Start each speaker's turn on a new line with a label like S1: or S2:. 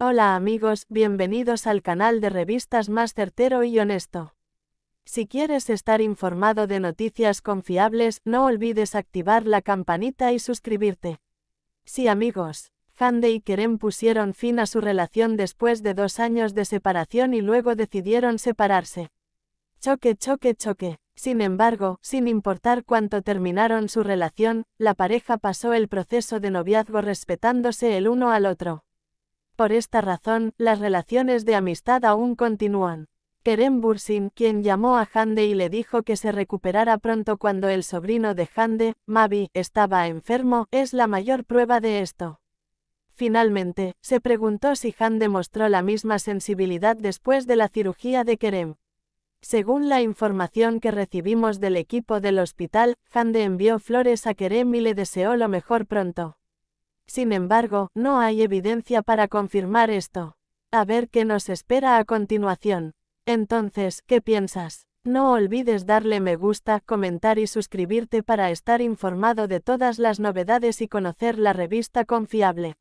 S1: Hola amigos, bienvenidos al canal de revistas más certero y honesto. Si quieres estar informado de noticias confiables, no olvides activar la campanita y suscribirte. Sí amigos, Hande y Kerem pusieron fin a su relación después de dos años de separación y luego decidieron separarse. Choque, choque, choque. Sin embargo, sin importar cuánto terminaron su relación, la pareja pasó el proceso de noviazgo respetándose el uno al otro. Por esta razón, las relaciones de amistad aún continúan. Kerem Bursin, quien llamó a Hande y le dijo que se recuperara pronto cuando el sobrino de Hande, Mavi, estaba enfermo, es la mayor prueba de esto. Finalmente, se preguntó si Hande mostró la misma sensibilidad después de la cirugía de Kerem. Según la información que recibimos del equipo del hospital, Hande envió flores a Kerem y le deseó lo mejor pronto. Sin embargo, no hay evidencia para confirmar esto. A ver qué nos espera a continuación. Entonces, ¿qué piensas? No olvides darle me gusta, comentar y suscribirte para estar informado de todas las novedades y conocer la revista confiable.